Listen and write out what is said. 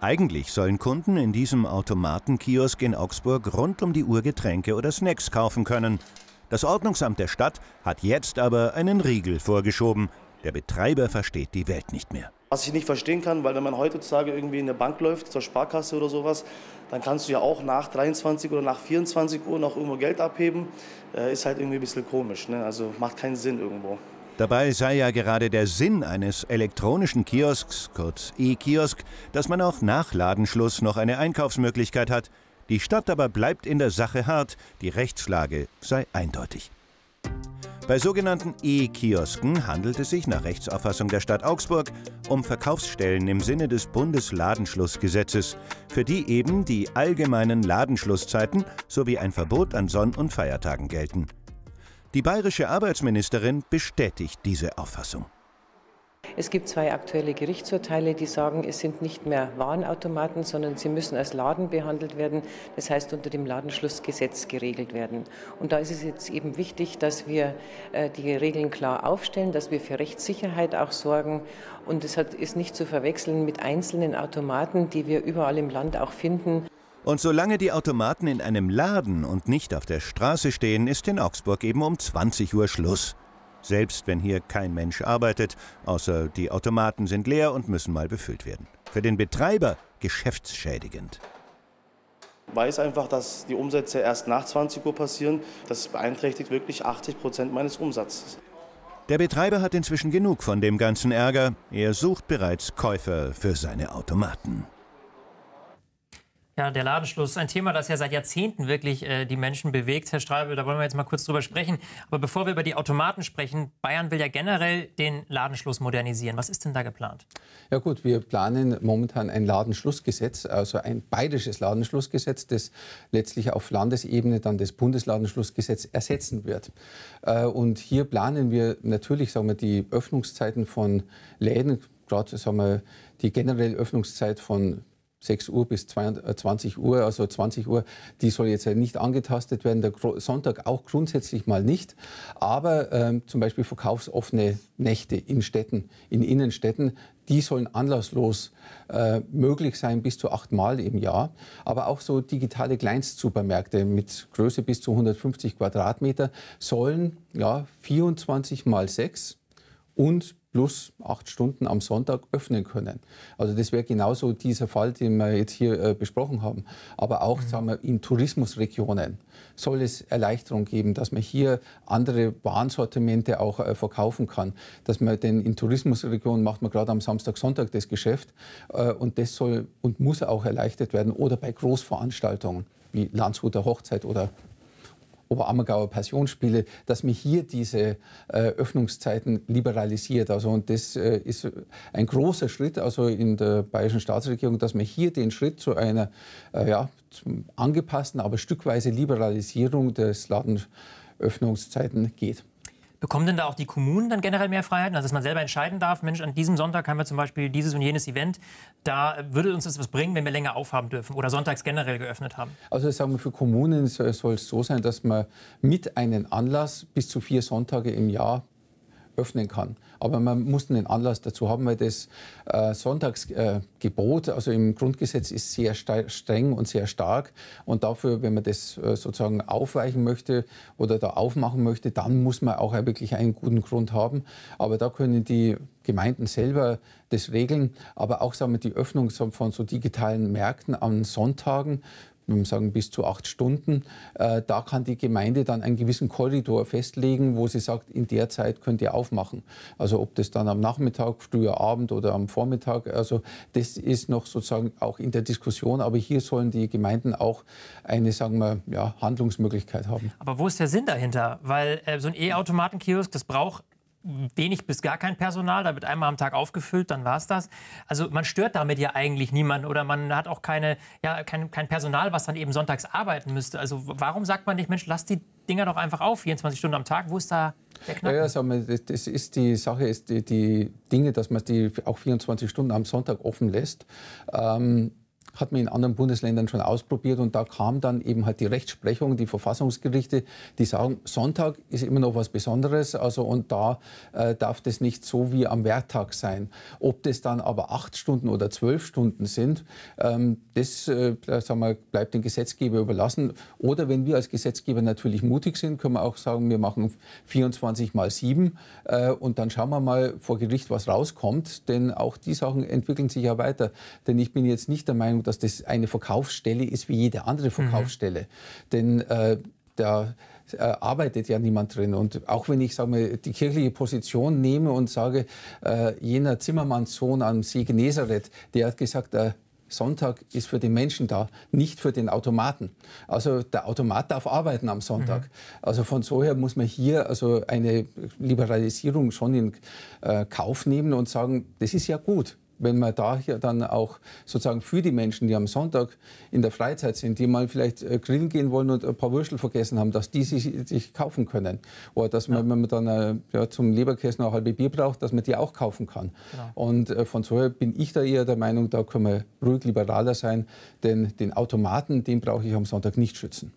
Eigentlich sollen Kunden in diesem Automatenkiosk in Augsburg rund um die Uhr Getränke oder Snacks kaufen können. Das Ordnungsamt der Stadt hat jetzt aber einen Riegel vorgeschoben. Der Betreiber versteht die Welt nicht mehr. Was ich nicht verstehen kann, weil wenn man heutzutage irgendwie in eine Bank läuft, zur Sparkasse oder sowas, dann kannst du ja auch nach 23 oder nach 24 Uhr noch irgendwo Geld abheben. Äh, ist halt irgendwie ein bisschen komisch, ne? also macht keinen Sinn irgendwo. Dabei sei ja gerade der Sinn eines elektronischen Kiosks, kurz E-Kiosk, dass man auch nach Ladenschluss noch eine Einkaufsmöglichkeit hat. Die Stadt aber bleibt in der Sache hart, die Rechtslage sei eindeutig. Bei sogenannten E-Kiosken handelt es sich nach Rechtsauffassung der Stadt Augsburg um Verkaufsstellen im Sinne des Bundesladenschlussgesetzes, für die eben die allgemeinen Ladenschlusszeiten sowie ein Verbot an Sonn- und Feiertagen gelten. Die bayerische Arbeitsministerin bestätigt diese Auffassung. Es gibt zwei aktuelle Gerichtsurteile, die sagen, es sind nicht mehr Warenautomaten, sondern sie müssen als Laden behandelt werden, das heißt unter dem Ladenschlussgesetz geregelt werden. Und da ist es jetzt eben wichtig, dass wir äh, die Regeln klar aufstellen, dass wir für Rechtssicherheit auch sorgen. Und es ist nicht zu verwechseln mit einzelnen Automaten, die wir überall im Land auch finden. Und solange die Automaten in einem Laden und nicht auf der Straße stehen, ist in Augsburg eben um 20 Uhr Schluss. Selbst wenn hier kein Mensch arbeitet, außer die Automaten sind leer und müssen mal befüllt werden. Für den Betreiber geschäftsschädigend. Ich weiß einfach, dass die Umsätze erst nach 20 Uhr passieren. Das beeinträchtigt wirklich 80 Prozent meines Umsatzes. Der Betreiber hat inzwischen genug von dem ganzen Ärger. Er sucht bereits Käufer für seine Automaten. Ja, der Ladenschluss, ein Thema, das ja seit Jahrzehnten wirklich äh, die Menschen bewegt. Herr Streibel, da wollen wir jetzt mal kurz drüber sprechen. Aber bevor wir über die Automaten sprechen, Bayern will ja generell den Ladenschluss modernisieren. Was ist denn da geplant? Ja gut, wir planen momentan ein Ladenschlussgesetz, also ein bayerisches Ladenschlussgesetz, das letztlich auf Landesebene dann das Bundesladenschlussgesetz ersetzen wird. Äh, und hier planen wir natürlich, sagen wir, die Öffnungszeiten von Läden, gerade sagen wir, die generelle Öffnungszeit von 6 Uhr bis 20 äh, Uhr, also 20 Uhr, die soll jetzt nicht angetastet werden, der Sonntag auch grundsätzlich mal nicht, aber ähm, zum Beispiel verkaufsoffene Nächte in Städten, in Innenstädten, die sollen anlasslos äh, möglich sein bis zu achtmal im Jahr. Aber auch so digitale Kleinstsupermärkte mit Größe bis zu 150 Quadratmeter sollen ja, 24 mal 6 und plus acht Stunden am Sonntag öffnen können. Also das wäre genauso dieser Fall, den wir jetzt hier äh, besprochen haben. Aber auch mhm. sagen wir, in Tourismusregionen soll es Erleichterung geben, dass man hier andere Warensortimente auch äh, verkaufen kann. Dass man denn in Tourismusregionen macht man gerade am Samstag, Sonntag das Geschäft äh, und das soll und muss auch erleichtert werden. Oder bei Großveranstaltungen wie Landshuter Hochzeit oder Oberammergauer Passionsspiele, dass man hier diese äh, Öffnungszeiten liberalisiert. Also, und das äh, ist ein großer Schritt also in der bayerischen Staatsregierung, dass man hier den Schritt zu einer äh, ja, angepassten, aber stückweise Liberalisierung des Ladenöffnungszeiten geht. Bekommen denn da auch die Kommunen dann generell mehr Freiheiten? Also dass man selber entscheiden darf, Mensch, an diesem Sonntag haben wir zum Beispiel dieses und jenes Event, da würde uns das was bringen, wenn wir länger aufhaben dürfen oder sonntags generell geöffnet haben? Also sagen wir, für Kommunen soll es so sein, dass man mit einem Anlass bis zu vier Sonntage im Jahr öffnen kann. Aber man muss einen Anlass dazu haben, weil das äh, Sonntagsgebot, äh, also im Grundgesetz, ist sehr streng und sehr stark. Und dafür, wenn man das äh, sozusagen aufweichen möchte oder da aufmachen möchte, dann muss man auch wirklich einen guten Grund haben. Aber da können die Gemeinden selber das regeln, aber auch sagen wir, die Öffnung von so digitalen Märkten an Sonntagen wir sagen bis zu acht Stunden. Äh, da kann die Gemeinde dann einen gewissen Korridor festlegen, wo sie sagt, in der Zeit könnt ihr aufmachen. Also ob das dann am Nachmittag, früher Abend oder am Vormittag, also das ist noch sozusagen auch in der Diskussion. Aber hier sollen die Gemeinden auch eine, sagen wir, ja, Handlungsmöglichkeit haben. Aber wo ist der Sinn dahinter? Weil äh, so ein E-Automatenkiosk, das braucht wenig bis gar kein Personal, da wird einmal am Tag aufgefüllt, dann war es das. Also man stört damit ja eigentlich niemanden oder man hat auch keine, ja, kein, kein Personal, was dann eben sonntags arbeiten müsste. Also warum sagt man nicht, Mensch, lass die Dinger doch einfach auf, 24 Stunden am Tag, wo ist da der Knacken? Ja, ja das ist die Sache, ist die, die Dinge, dass man die auch 24 Stunden am Sonntag offen lässt. Ähm hat man in anderen Bundesländern schon ausprobiert und da kam dann eben halt die Rechtsprechung, die Verfassungsgerichte, die sagen, Sonntag ist immer noch was Besonderes, also und da äh, darf das nicht so wie am Werktag sein. Ob das dann aber acht Stunden oder zwölf Stunden sind, ähm, das äh, sagen wir, bleibt dem Gesetzgeber überlassen. Oder wenn wir als Gesetzgeber natürlich mutig sind, können wir auch sagen, wir machen 24 mal sieben äh, und dann schauen wir mal vor Gericht, was rauskommt, denn auch die Sachen entwickeln sich ja weiter. Denn ich bin jetzt nicht der Meinung, dass das eine Verkaufsstelle ist wie jede andere mhm. Verkaufsstelle. Mhm. Denn äh, da äh, arbeitet ja niemand drin. Und auch wenn ich sag mal, die kirchliche Position nehme und sage, äh, jener Zimmermannssohn am See Genezareth, der hat gesagt, äh, Sonntag ist für den Menschen da, nicht für den Automaten. Also der Automat darf arbeiten am Sonntag. Mhm. Also von so her muss man hier also eine Liberalisierung schon in äh, Kauf nehmen und sagen, das ist ja gut wenn man da hier dann auch sozusagen für die Menschen, die am Sonntag in der Freizeit sind, die mal vielleicht äh, grillen gehen wollen und ein paar Würstel vergessen haben, dass die sich, sich kaufen können. Oder dass man, ja. wenn man dann äh, ja, zum Leberkäse noch halbe Bier braucht, dass man die auch kaufen kann. Genau. Und äh, von daher bin ich da eher der Meinung, da können wir ruhig liberaler sein, denn den Automaten, den brauche ich am Sonntag nicht schützen.